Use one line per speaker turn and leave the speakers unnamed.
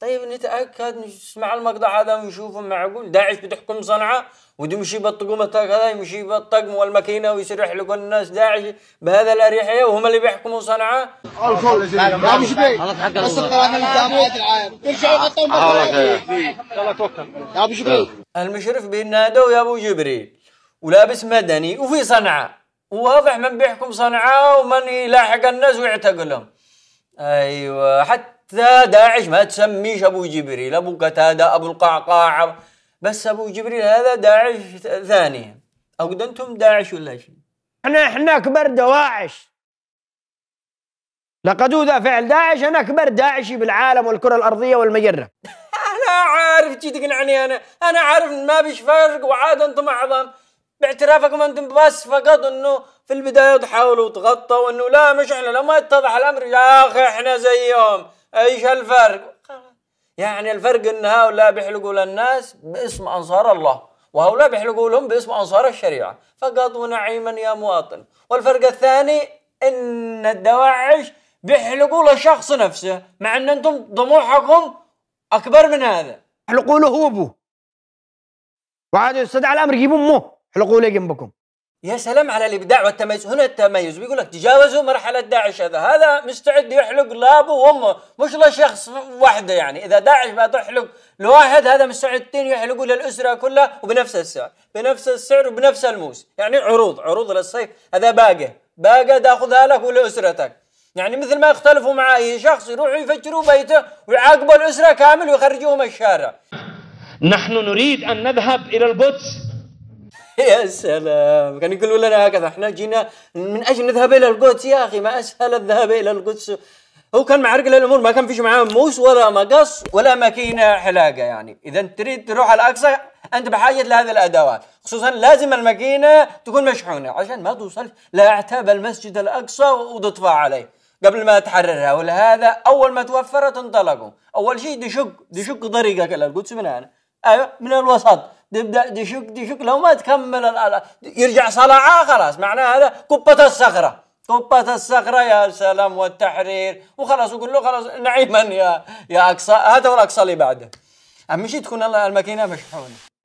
طيب نتاكد نسمع المقطع هذا ونشوفه معقول داعش بتحكم صنعاء ويمشي بالطقم هذا يمشي بالطقم والماكينه ويصير يحلقوا الناس داعش بهذا الاريحيه وهم اللي بيحكموا صنعاء. الكل ما مش بي بس القرار آه، يلا توكل يا ابو المشرف بينادوا يا ابو جبريل ولابس مدني وفي صنعاء وواضح من بيحكم صنعاء ومن يلاحق الناس ويعتقلهم ايوه حتى حتى داعش ما تسميش أبو جبريل أبو قتادة أبو القعقاع بس أبو جبريل هذا داعش ثاني أو أنتم داعش ولا شيء احنا احنا اكبر دواعش لقد ذا فعل داعش انا اكبر داعشي بالعالم والكره الارضيه والمجره انا عارف تجي تقنعني انا انا عارف ما فيش فرق وعاد انتم اعظم باعترافكم انتم بس فقط انه في البدايه تحاولوا تغطوا انه لا مش احنا لما يتضح الامر يا اخي احنا زيهم ايش الفرق يعني الفرق ان هؤلاء بيحلقوا للناس باسم انصار الله وهؤلاء بيحلقوا لهم باسم انصار الشريعه فقضوا نعيما يا مواطن والفرق الثاني ان الدواعش بيحلقوا للشخص نفسه مع ان انتم طموحكم اكبر من هذا حلقوا له هو ابوه وعاد يستدعى الامر جيبوا امه حلقوا له جنبكم يا سلام على الابداع والتميز هنا التميز بيقول لك تجاوزوا مرحله داعش هذا هذا مستعد يحلق لابه وامه مش لشخص واحده يعني اذا داعش ما تحلق لواحد هذا مستعدين يحلقوا للاسره كلها وبنفس السعر بنفس السعر وبنفس الموس يعني عروض عروض للصيف هذا باقه باقه تاخذها لك ولاسرتك يعني مثل ما اختلفوا مع اي شخص يروحوا يفجروا بيته ويعاقبوا الاسره كامل ويخرجوهم الشارع نحن نريد ان نذهب الى القدس يا سلام كانوا يقولوا لنا هكذا احنا جينا من اجل نذهب الى القدس يا اخي ما اسهل الذهاب الى القدس هو كان مع رجل الامور ما كان فيش معاه موس ولا مقص ولا ماكينه حلاقه يعني اذا تريد تروح على الاقصى انت بحاجه لهذه الادوات خصوصا لازم الماكينه تكون مشحونه عشان ما توصل لاعتاب المسجد الاقصى وتطفى عليه قبل ما تحررها ولهذا اول ما توفرت انطلقوا اول شيء دشق دشق طريقك الى القدس من هنا ايوه من الوسط تبدا تشك تشك لو ما تكمل يرجع صلعاء خلاص معناه هذا قبه الصخره قبة الصخرة يا سلام والتحرير وخلاص يقول له خلاص نعيما يا يا أقصى هذا هو الأقصى اللي بعده أهم شيء تكون الماكينة مشحونة